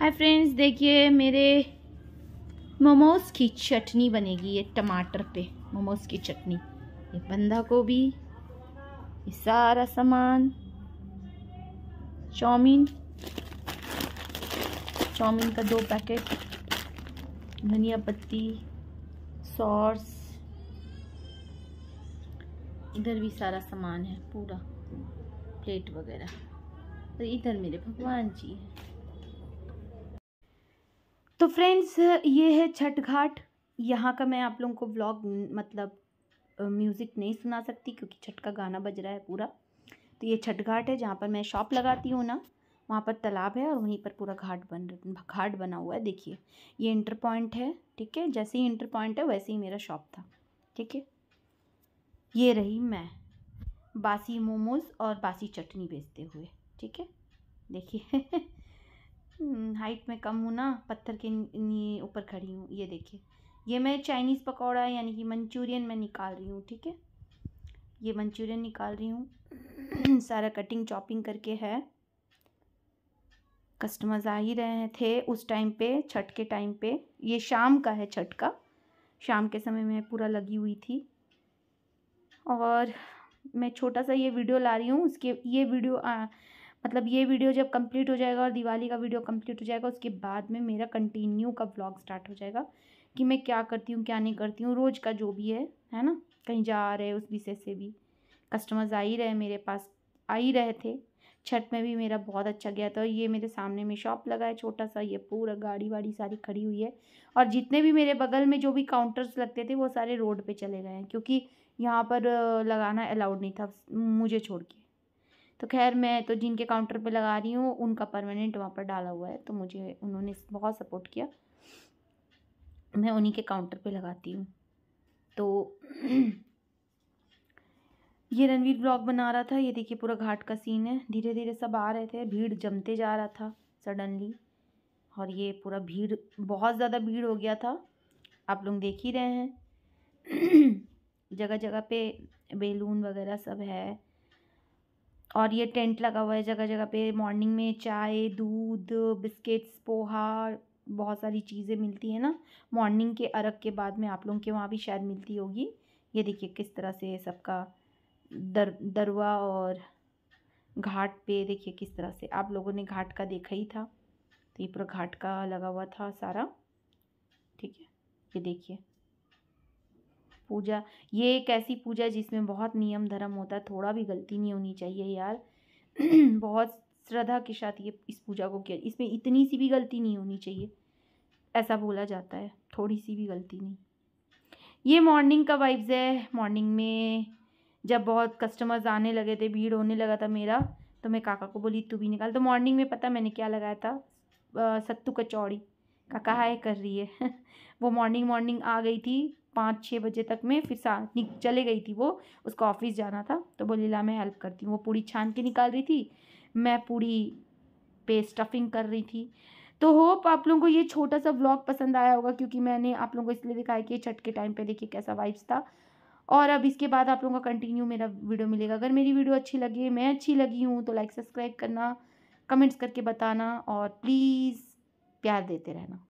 Hi friends देखिए मेरे मोमोज़ की चटनी बनेगी ये टमाटर पे मोमोज़ की चटनी ये बंधा गोभी ये सारा सामान चाउमीन चाउमीन का दो पैकेट धनिया पत्ती सॉस इधर भी सारा सामान है पूरा प्लेट वगैरह और तो इधर मेरे भगवान जी हैं तो फ्रेंड्स ये है छठ घाट यहाँ का मैं आप लोगों को ब्लॉग मतलब म्यूज़िक नहीं सुना सकती क्योंकि छठ का गाना बज रहा है पूरा तो ये छठ घाट है जहाँ पर मैं शॉप लगाती हूँ ना वहाँ पर तालाब है और वहीं पर पूरा घाट बन घाट बना हुआ है देखिए ये इंटर पॉइंट है ठीक है जैसे ही इंटर पॉइंट है वैसे ही मेरा शॉप था ठीक है ये रही मैं बासी मोमोज़ और बासी चटनी बेचते हुए ठीक है देखिए हाइट हम्म, में कम हूँ ना पत्थर के ऊपर खड़ी हूँ ये देखिए ये मैं चाइनीज़ पकौड़ा यानी कि मंचूरियन मैं निकाल रही हूँ ठीक है ये मंचूरियन निकाल रही हूँ सारा कटिंग चॉपिंग करके है कस्टमर्स आ ही रहे थे उस टाइम पे छठ के टाइम पे ये शाम का है छठ का शाम के समय में पूरा लगी हुई थी और मैं छोटा सा ये वीडियो ला रही हूँ उसके ये वीडियो आ, मतलब ये वीडियो जब कंप्लीट हो जाएगा और दिवाली का वीडियो कंप्लीट हो जाएगा उसके बाद में मेरा कंटिन्यू का ब्लॉग स्टार्ट हो जाएगा कि मैं क्या करती हूँ क्या नहीं करती हूँ रोज़ का जो भी है है ना कहीं जा रहे उस विषय से भी कस्टमर्स आ ही रहे मेरे पास आ ही रहे थे छठ में भी मेरा बहुत अच्छा गया था ये मेरे सामने में शॉप लगा है छोटा सा ये पूरा गाड़ी वाड़ी सारी खड़ी हुई है और जितने भी मेरे बगल में जो भी काउंटर्स लगते थे वो सारे रोड पे चले गए हैं क्योंकि यहाँ पर लगाना अलाउड नहीं था मुझे छोड़ के तो खैर मैं तो जिनके काउंटर पे लगा रही हूँ उनका परमानेंट वहाँ पर डाला हुआ है तो मुझे उन्होंने बहुत सपोर्ट किया मैं उन्हीं के काउंटर पे लगाती हूँ तो ये रणवीर ब्लॉग बना रहा था ये देखिए पूरा घाट का सीन है धीरे धीरे सब आ रहे थे भीड़ जमते जा रहा था सडनली और ये पूरा भीड़ बहुत ज़्यादा भीड़ हो गया था आप लोग देख ही रहे हैं जगह जगह पे बेलून वगैरह सब है और ये टेंट लगा हुआ है जगह जगह पे मॉर्निंग में चाय दूध बिस्किट्स पोहा बहुत सारी चीज़ें मिलती है ना मॉर्निंग के अरग के बाद में आप लोगों के वहाँ भी शायद मिलती होगी ये देखिए किस तरह से सबका दर दरवा और घाट पे देखिए किस तरह से आप लोगों ने घाट का देखा ही था तो ये पूरा घाट का लगा हुआ था सारा ठीक है ये देखिए पूजा ये एक ऐसी पूजा जिसमें बहुत नियम धर्म होता है थोड़ा भी गलती नहीं होनी चाहिए यार बहुत श्रद्धा के साथ ये इस पूजा को किया इसमें इतनी सी भी गलती नहीं होनी चाहिए ऐसा बोला जाता है थोड़ी सी भी गलती नहीं ये मॉर्निंग का वाइब्स है मॉर्निंग में जब बहुत कस्टमर्स आने लगे थे भीड़ होने लगा था मेरा तो मैं काका को बोली तू भी निकाल तो मॉर्निंग में पता मैंने क्या लगाया था सत्तू कचौड़ी काका हम्म। हाय कर रही है वो मॉर्निंग मॉर्निंग आ गई थी पाँच छः बजे तक में फिर सा चले गई थी वो उसको ऑफिस जाना था तो बोली ला मैं हेल्प करती हूँ वो पूड़ी छान के निकाल रही थी मैं पूड़ी पे स्टफिंग कर रही थी तो होप आप लोगों को ये छोटा सा ब्लॉग पसंद आया होगा क्योंकि मैंने आप लोगों को इसलिए दिखाया कि छठ के टाइम पे देखिए कैसा वाइब्स था और अब इसके बाद आप लोगों का कंटिन्यू मेरा वीडियो मिलेगा अगर मेरी वीडियो अच्छी लगी मैं अच्छी लगी हूँ तो लाइक सब्सक्राइब करना कमेंट्स करके बताना और प्लीज़ प्यार देते रहना